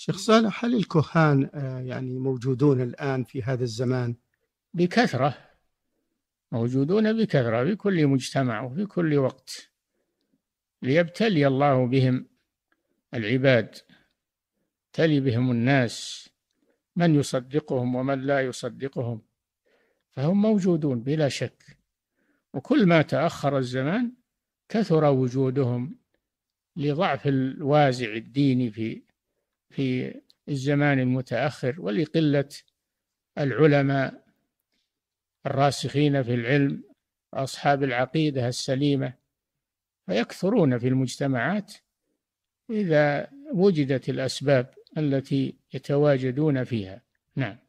شيخ صالح هل الكهان آه، يعني موجودون الآن في هذا الزمان؟ بكثرة موجودون بكثرة في كل مجتمع وفي كل وقت ليبتلي الله بهم العباد تلي بهم الناس من يصدقهم ومن لا يصدقهم فهم موجودون بلا شك وكل ما تأخر الزمان كثر وجودهم لضعف الوازع الديني في في الزمان المتأخر ولقلة العلماء الراسخين في العلم أصحاب العقيدة السليمة فيكثرون في المجتمعات إذا وجدت الأسباب التي يتواجدون فيها نعم